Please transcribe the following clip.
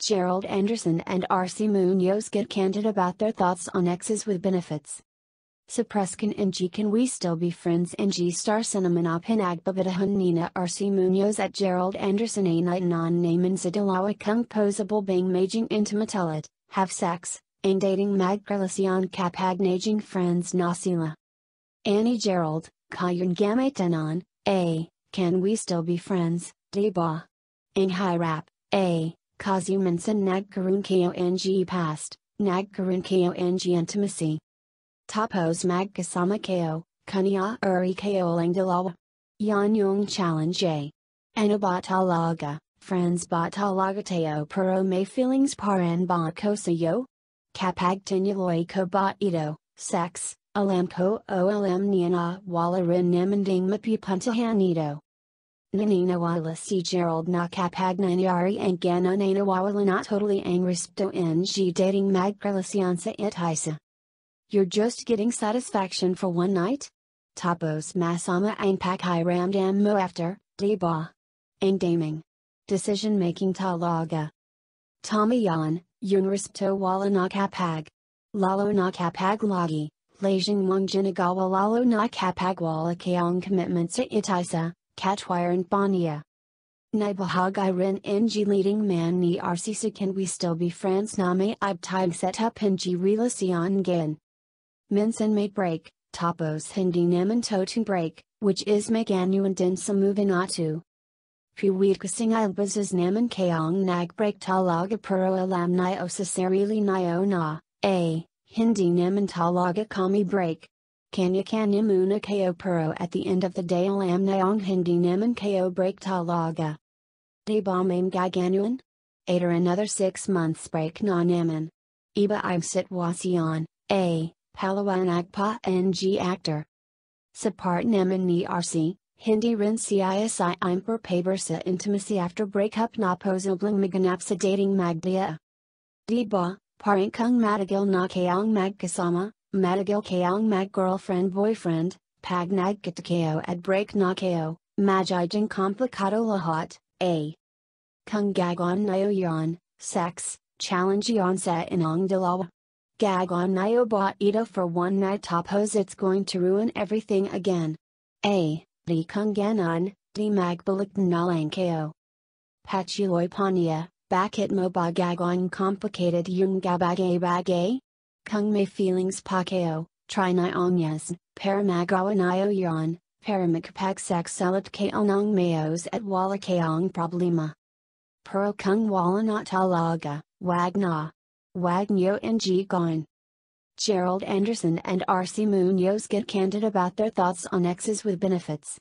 Gerald Anderson and R.C. Munoz get candid about their thoughts on exes with benefits. Supreskin and G. Can We Still Be Friends and G. Star Cinnamon Pinagbabatahan Nina R.C. Munoz at Gerald Anderson A Night Non Naman Zidalawa Kung Posable Bang Maging intimatelet Have Sex, and Dating Maggrelisian kapag Naging Friends Nasila. Annie Gerald, Kayun Gametanon, A. Can We Still Be Friends, Deba. high rap A. Kazumansan nagkarun kong past, nagkarun kong intimacy. Tapos magkasama kayo, kanya uri kayong dalawa. Yan yung challenge a Ano ba talaga, friends ba talaga tayo pero may feelings paran ba ko Kapag tinuloy ko ba ito, sex, alam ko o alam niya na wala rin namanding mapipuntahan ito. Nanina wala si Gerald na kapagnanyari ang ganunana wala na totally ang respeto ng dating magrelasyansa it hisa. You're just getting satisfaction for one night? Tapos masama ang ramdam mo after, diba? Ang daming. Decision-making talaga. Tommy yan, yun respeto wala kapag. Lalo na kapag lagi, lajing mong ginagawa lalo na kapag wala kayong commitment sa itisa Katwire and Bonia. Nibahag rin NG leading man ni RCC can we still be France name ibtime set up NG relation gin. Minsen may break, tapos hindi naman totun break, which is make anuan din samuvan atu. Puwid kasing ilbazes naman kayong nagbreak talaga pero alam ni o sasarili ni na, a, hindi naman talaga kami break. Kanya Kanya Muna Ko Puro at the end of the day Alam Nayong Hindi Naman Ko Break Talaga. De Balmain Gaganuan? Eight or another six months break na naman. Iba I'm sitwasyon, a, Palawan Agpa NG actor. Sapart naman ni RC, Hindi rin CISI I'm per sa intimacy after breakup na posiblang maganap sa dating magdia. Di ba, parang kung na kayong magkasama? Madagil Kayang Mag Girlfriend Boyfriend, Pag Nagkatakeo at Break Nakeo, Magijan Complicado Lahat, A. kung Kungagon Naoyan, Sex, Challenge Yon Sa Inong Dalawa. Gagon Nayo Ba Ito for one night topos it's going to ruin everything again. A. Di Kunganon, Di Magbalik Nalangkeo. Pachuloy Panya, Bakit Mo Bagagon Complicated Yung Gabagay Bagay? Kung may feelings pakao, trinionyas, paramagawanayoyan, paramagpagsaxalat kaonong mayos at wala kaong problema. Pero kung wala na talaga, wag na. Wag nyo ng gone. Gerald Anderson and R.C. Munoz get candid about their thoughts on exes with benefits.